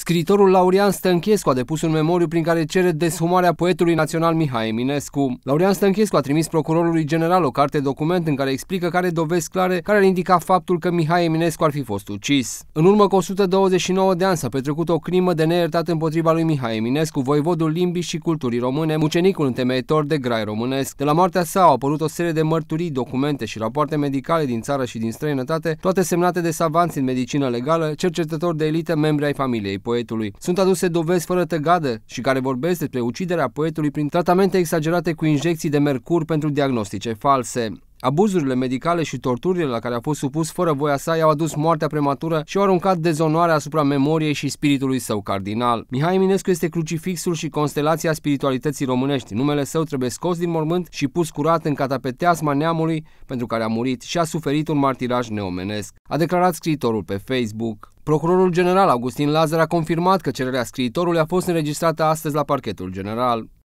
Scriitorul Laurian Stănchescu a depus un memoriu prin care cere deshumarea poetului național Mihai Eminescu. Laurian Stănchescu a trimis procurorului general o carte document în care explică care dovezi clare care ar indica faptul că Mihai Eminescu ar fi fost ucis. În urmă cu 129 de ani s-a petrecut o crimă de neiertat împotriva lui Mihai Eminescu, voivodul limbii și culturii române, mucenicul întemeitor de grai românesc. De la moartea sa au apărut o serie de mărturii, documente și rapoarte medicale din țară și din străinătate, toate semnate de savanți în medicină legală, cercetători de elită, membri ai familiei poetului. Sunt aduse dovezi fără tăgadă și care vorbesc despre uciderea poetului prin tratamente exagerate cu injecții de mercur pentru diagnostice false. Abuzurile medicale și torturile la care a fost supus fără voia sa i-au adus moartea prematură și au aruncat dezonoarea asupra memoriei și spiritului său cardinal. Mihai Eminescu este crucifixul și constelația spiritualității românești. Numele său trebuie scos din mormânt și pus curat în catapeteasma neamului pentru care a murit și a suferit un martiraj neomenesc, a declarat scriitorul pe Facebook. Procurorul general Augustin Lazar a confirmat că cererea scriitorului a fost înregistrată astăzi la parchetul general.